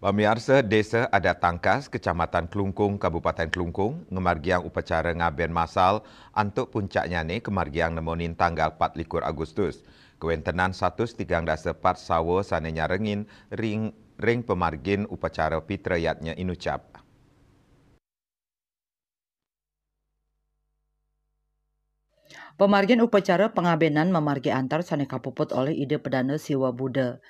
Pemirsa Desa Adat Tangkas, Kecamatan Kelungkung, Kabupaten Kelungkung, ngemargiang upacara ngaben masal antuk puncaknya nyane kemargiang nemonin tanggal 4 likur Agustus. Kewentenan satu tigang dasepat sawo sanenya rengin ring ring pemargin upacara pitrayatnya inucap. Pemargin upacara pengabenan memargi antar saneka puput oleh ide pedana Siwa Buddha.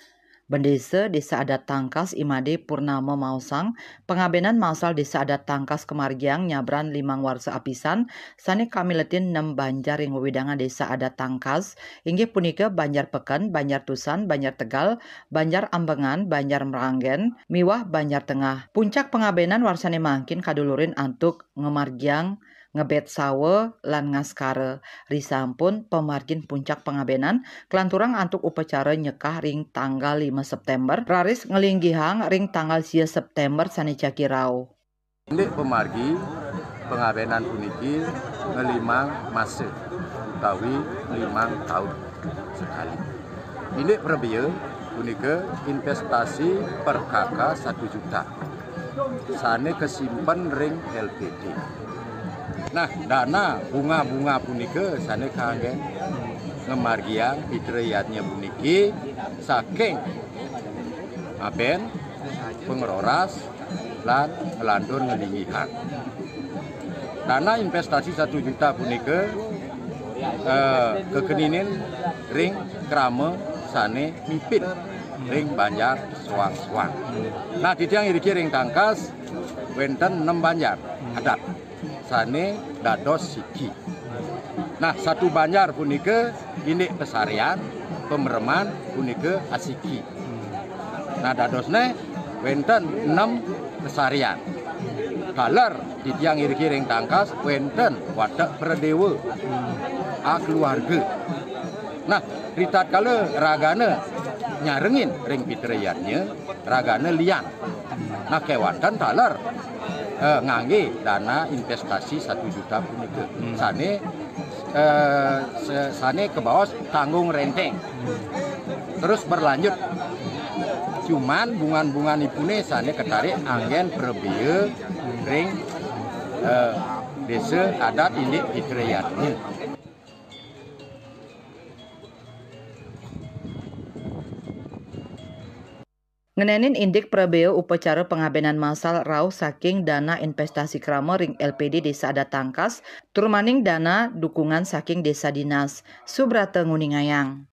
Bendese Desa Adat Tangkas Imade Purnama Mausang, pengabenan masal Desa Adat Tangkas Kemargiang nyabran limang warsa apisan, Sani kamiletin Nem banjar yang wedangan Desa Adat Tangkas, inggih punika Banjar Peken, Banjar Tusan, Banjar Tegal, Banjar Ambengan, Banjar Meranggen, Miwah Banjar Tengah. Puncak pengabenan warsane mangkin kadulurin antuk ngemargiang ngebet sawe lan ngaskare risampun pemargin puncak pengabenan kelanturang antuk upacara nyekah ring tanggal 5 September raris ngelinggihang ring tanggal 10 September sani cakirau. Ini pemargi pengabenan puniki ngelimang masa utawi limang tahun sekali ini perbiya punika investasi per kakak 1 juta sana kesimpan ring LPD Nah dana bunga-bunga punike sana kangen ngemargiang fitriyatnya puniki saking aben pengeroras lan melandur ngedingihan. Dana investasi satu juta punike eh, kekeninin ring kerame sane mipit ring banjar suang-suang. Nah, di yang irigi ring tangkas, wenten 6 banjar, adat. Sane Dados Siki. Nah, satu banjar punike ini pesarian, pemereman punike asiki. Nah, dadosne wenten enam pesarian. Kaler di tiang iri-kiring tangkas wenten wadak perdewa. A keluarga. Nah, ritat kalau ragane nyaringin ring pitreyannya ragane liang. Nah, kewan kan eh, ngangge dana investasi satu juta punike hmm. sana eh, ke bawah tanggung renteng hmm. terus berlanjut cuman bunga-bunga nipune sana ketarik angin perbie ring eh, desa adat ini fitriyatin Ngenenin indik prabeo upacara pengabenan masal rauh saking dana investasi krama ring LPD Desa tangkas, turmaning dana dukungan saking Desa Dinas, Subrata Nguningayang.